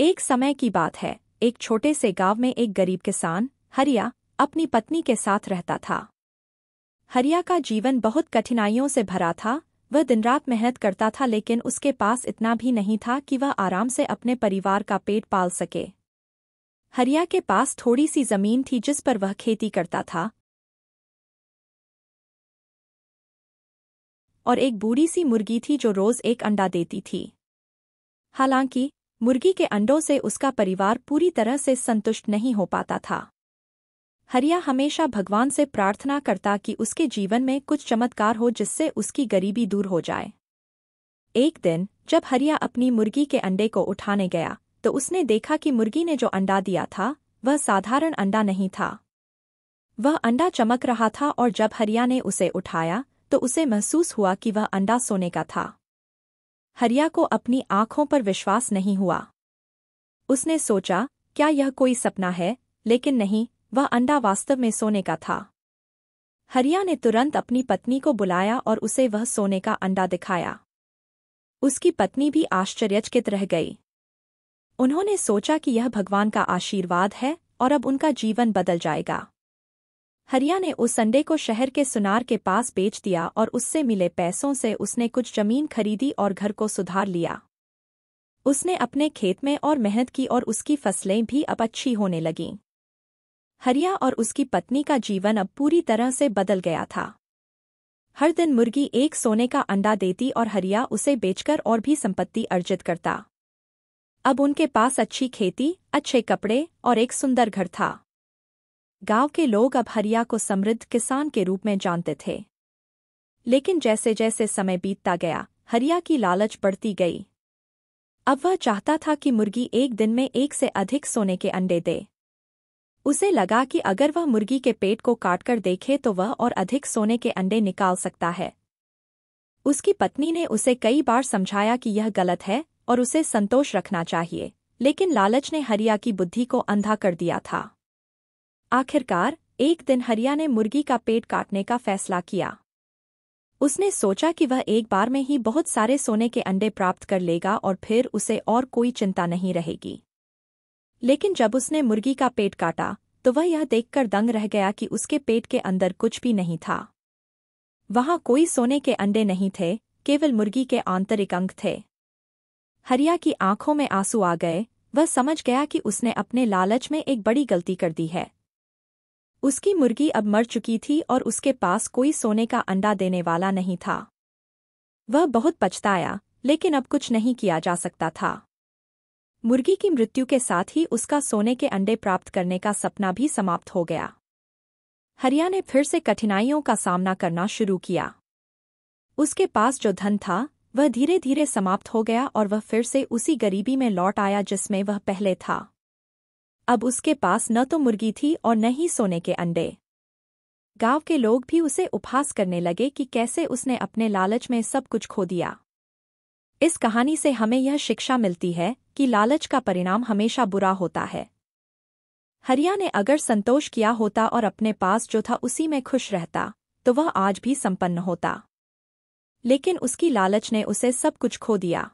एक समय की बात है एक छोटे से गांव में एक गरीब किसान हरिया अपनी पत्नी के साथ रहता था हरिया का जीवन बहुत कठिनाइयों से भरा था वह दिन रात मेहनत करता था लेकिन उसके पास इतना भी नहीं था कि वह आराम से अपने परिवार का पेट पाल सके हरिया के पास थोड़ी सी जमीन थी जिस पर वह खेती करता था और एक बूढ़ी सी मुर्गी थी जो रोज एक अंडा देती थी हालांकि मुर्गी के अंडों से उसका परिवार पूरी तरह से संतुष्ट नहीं हो पाता था हरिया हमेशा भगवान से प्रार्थना करता कि उसके जीवन में कुछ चमत्कार हो जिससे उसकी गरीबी दूर हो जाए एक दिन जब हरिया अपनी मुर्गी के अंडे को उठाने गया तो उसने देखा कि मुर्गी ने जो अंडा दिया था वह साधारण अंडा नहीं था वह अंडा चमक रहा था और जब हरिया ने उसे उठाया तो उसे महसूस हुआ कि वह अंडा सोने का था हरिया को अपनी आंखों पर विश्वास नहीं हुआ उसने सोचा क्या यह कोई सपना है लेकिन नहीं वह अंडा वास्तव में सोने का था हरिया ने तुरंत अपनी पत्नी को बुलाया और उसे वह सोने का अंडा दिखाया उसकी पत्नी भी आश्चर्यचकित रह गई उन्होंने सोचा कि यह भगवान का आशीर्वाद है और अब उनका जीवन बदल जाएगा हरिया ने उस संडे को शहर के सुनार के पास बेच दिया और उससे मिले पैसों से उसने कुछ जमीन खरीदी और घर को सुधार लिया उसने अपने खेत में और मेहनत की और उसकी फसलें भी अब अच्छी होने लगीं हरिया और उसकी पत्नी का जीवन अब पूरी तरह से बदल गया था हर दिन मुर्गी एक सोने का अंडा देती और हरिया उसे बेचकर और भी संपत्ति अर्जित करता अब उनके पास अच्छी खेती अच्छे कपड़े और एक सुंदर घर था गांव के लोग अब हरिया को समृद्ध किसान के रूप में जानते थे लेकिन जैसे जैसे समय बीतता गया हरिया की लालच बढ़ती गई अब वह चाहता था कि मुर्गी एक दिन में एक से अधिक सोने के अंडे दे उसे लगा कि अगर वह मुर्गी के पेट को काटकर देखे तो वह और अधिक सोने के अंडे निकाल सकता है उसकी पत्नी ने उसे कई बार समझाया कि यह गलत है और उसे संतोष रखना चाहिए लेकिन लालच ने हरिया की बुद्धि को अंधा कर दिया था आखिरकार एक दिन हरिया ने मुर्गी का पेट काटने का फैसला किया उसने सोचा कि वह एक बार में ही बहुत सारे सोने के अंडे प्राप्त कर लेगा और फिर उसे और कोई चिंता नहीं रहेगी लेकिन जब उसने मुर्गी का पेट काटा तो वह यह देखकर दंग रह गया कि उसके पेट के अंदर कुछ भी नहीं था वहां कोई सोने के अंडे नहीं थे केवल मुर्गी के आंतरिक अंग थे हरिया की आंखों में आंसू आ गए वह समझ गया कि उसने अपने लालच में एक बड़ी गलती कर दी है उसकी मुर्गी अब मर चुकी थी और उसके पास कोई सोने का अंडा देने वाला नहीं था वह बहुत पछताया लेकिन अब कुछ नहीं किया जा सकता था मुर्गी की मृत्यु के साथ ही उसका सोने के अंडे प्राप्त करने का सपना भी समाप्त हो गया हरिया ने फिर से कठिनाइयों का सामना करना शुरू किया उसके पास जो धन था वह धीरे धीरे समाप्त हो गया और वह फिर से उसी गरीबी में लौट आया जिसमें वह पहले था अब उसके पास न तो मुर्गी थी और न ही सोने के अंडे गांव के लोग भी उसे उपहास करने लगे कि कैसे उसने अपने लालच में सब कुछ खो दिया इस कहानी से हमें यह शिक्षा मिलती है कि लालच का परिणाम हमेशा बुरा होता है हरिया ने अगर संतोष किया होता और अपने पास जो था उसी में खुश रहता तो वह आज भी संपन्न होता लेकिन उसकी लालच ने उसे सब कुछ खो दिया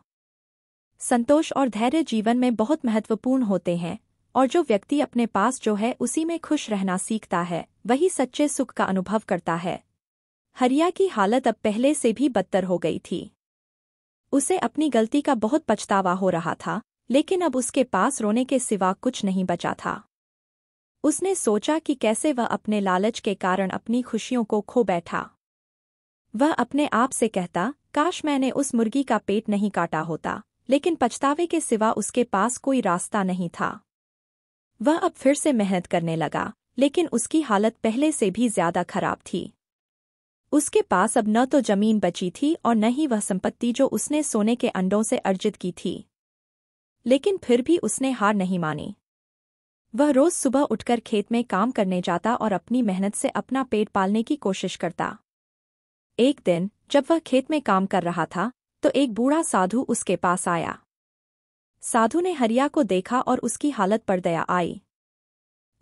संतोष और धैर्य जीवन में बहुत महत्वपूर्ण होते हैं और जो व्यक्ति अपने पास जो है उसी में खुश रहना सीखता है वही सच्चे सुख का अनुभव करता है हरिया की हालत अब पहले से भी बदतर हो गई थी उसे अपनी गलती का बहुत पछतावा हो रहा था लेकिन अब उसके पास रोने के सिवा कुछ नहीं बचा था उसने सोचा कि कैसे वह अपने लालच के कारण अपनी खुशियों को खो बैठा वह अपने आप से कहता काश मैंने उस मुर्गी का पेट नहीं काटा होता लेकिन पछतावे के सिवा उसके पास कोई रास्ता नहीं था वह अब फिर से मेहनत करने लगा लेकिन उसकी हालत पहले से भी ज्यादा खराब थी उसके पास अब न तो जमीन बची थी और न ही वह संपत्ति जो उसने सोने के अंडों से अर्जित की थी लेकिन फिर भी उसने हार नहीं मानी वह रोज सुबह उठकर खेत में काम करने जाता और अपनी मेहनत से अपना पेट पालने की कोशिश करता एक दिन जब वह खेत में काम कर रहा था तो एक बूढ़ा साधु उसके पास आया साधु ने हरिया को देखा और उसकी हालत पर दया आई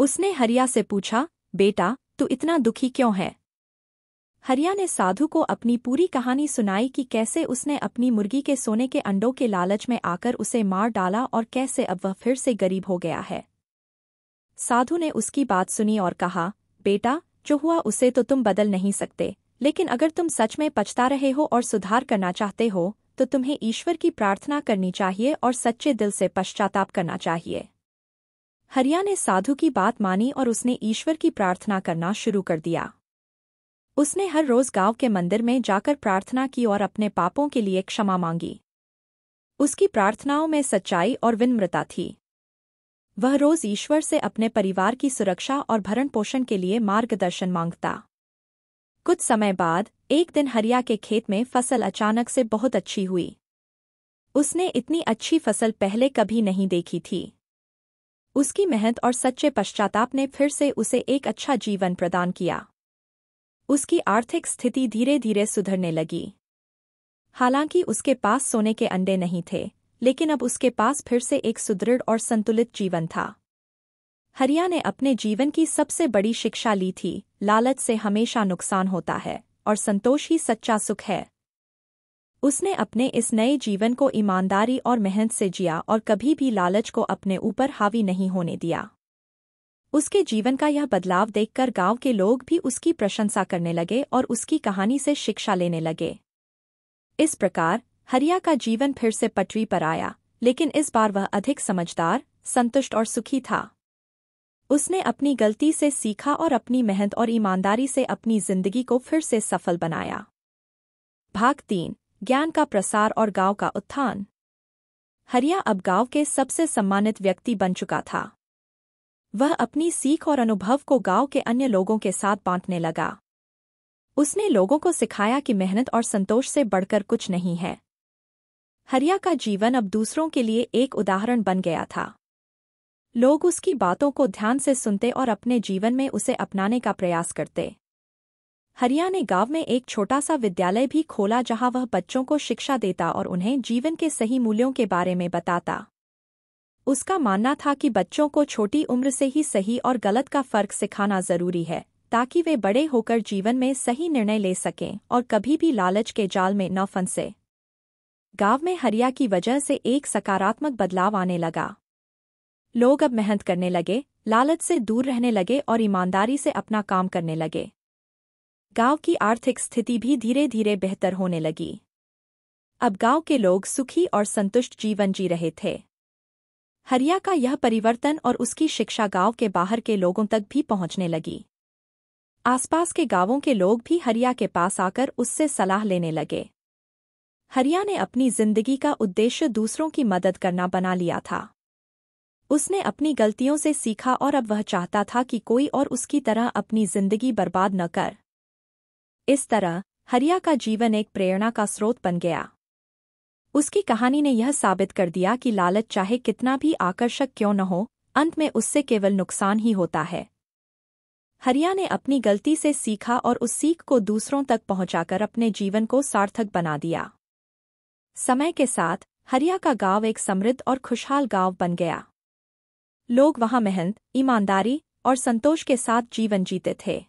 उसने हरिया से पूछा बेटा तू इतना दुखी क्यों है हरिया ने साधु को अपनी पूरी कहानी सुनाई कि कैसे उसने अपनी मुर्गी के सोने के अंडों के लालच में आकर उसे मार डाला और कैसे अब वह फिर से गरीब हो गया है साधु ने उसकी बात सुनी और कहा बेटा जो हुआ उसे तो तुम बदल नहीं सकते लेकिन अगर तुम सच में पछता रहे हो और सुधार करना चाहते हो तो तुम्हें ईश्वर की प्रार्थना करनी चाहिए और सच्चे दिल से पश्चाताप करना चाहिए हरिया ने साधु की बात मानी और उसने ईश्वर की प्रार्थना करना शुरू कर दिया उसने हर रोज गांव के मंदिर में जाकर प्रार्थना की और अपने पापों के लिए क्षमा मांगी उसकी प्रार्थनाओं में सच्चाई और विनम्रता थी वह रोज ईश्वर से अपने परिवार की सुरक्षा और भरण पोषण के लिए मार्गदर्शन मांगता कुछ समय बाद एक दिन हरिया के खेत में फसल अचानक से बहुत अच्छी हुई उसने इतनी अच्छी फसल पहले कभी नहीं देखी थी उसकी मेहनत और सच्चे पश्चाताप ने फिर से उसे एक अच्छा जीवन प्रदान किया उसकी आर्थिक स्थिति धीरे धीरे सुधरने लगी हालांकि उसके पास सोने के अंडे नहीं थे लेकिन अब उसके पास फिर से एक सुदृढ़ और संतुलित जीवन था हरिया ने अपने जीवन की सबसे बड़ी शिक्षा ली थी लालच से हमेशा नुकसान होता है और संतोष ही सच्चा सुख है उसने अपने इस नए जीवन को ईमानदारी और मेहनत से जिया और कभी भी लालच को अपने ऊपर हावी नहीं होने दिया उसके जीवन का यह बदलाव देखकर गांव के लोग भी उसकी प्रशंसा करने लगे और उसकी कहानी से शिक्षा लेने लगे इस प्रकार हरिया का जीवन फिर से पटरी पर आया लेकिन इस बार वह अधिक समझदार संतुष्ट और सुखी था उसने अपनी गलती से सीखा और अपनी मेहनत और ईमानदारी से अपनी जिंदगी को फिर से सफल बनाया भाग तीन ज्ञान का प्रसार और गांव का उत्थान हरिया अब गांव के सबसे सम्मानित व्यक्ति बन चुका था वह अपनी सीख और अनुभव को गांव के अन्य लोगों के साथ बांटने लगा उसने लोगों को सिखाया कि मेहनत और संतोष से बढ़कर कुछ नहीं है हरिया का जीवन अब दूसरों के लिए एक उदाहरण बन गया था लोग उसकी बातों को ध्यान से सुनते और अपने जीवन में उसे अपनाने का प्रयास करते हरिया ने गांव में एक छोटा सा विद्यालय भी खोला जहां वह बच्चों को शिक्षा देता और उन्हें जीवन के सही मूल्यों के बारे में बताता उसका मानना था कि बच्चों को छोटी उम्र से ही सही और गलत का फर्क सिखाना जरूरी है ताकि वे बड़े होकर जीवन में सही निर्णय ले सकें और कभी भी लालच के जाल में न फंसे गांव में हरिया की वजह से एक सकारात्मक बदलाव आने लगा लोग अब मेहनत करने लगे लालच से दूर रहने लगे और ईमानदारी से अपना काम करने लगे गांव की आर्थिक स्थिति भी धीरे धीरे बेहतर होने लगी अब गांव के लोग सुखी और संतुष्ट जीवन जी रहे थे हरिया का यह परिवर्तन और उसकी शिक्षा गांव के बाहर के लोगों तक भी पहुंचने लगी आसपास के गांवों के लोग भी हरिया के पास आकर उससे सलाह लेने लगे हरिया ने अपनी जिंदगी का उद्देश्य दूसरों की मदद करना बना लिया था उसने अपनी गलतियों से सीखा और अब वह चाहता था कि कोई और उसकी तरह अपनी जिंदगी बर्बाद न कर इस तरह हरिया का जीवन एक प्रेरणा का स्रोत बन गया उसकी कहानी ने यह साबित कर दिया कि लालच चाहे कितना भी आकर्षक क्यों न हो अंत में उससे केवल नुकसान ही होता है हरिया ने अपनी गलती से सीखा और उस सीख को दूसरों तक पहुंचाकर अपने जीवन को सार्थक बना दिया समय के साथ हरिया का गांव एक समृद्ध और खुशहाल गांव बन गया लोग वहां मेहनत ईमानदारी और संतोष के साथ जीवन जीते थे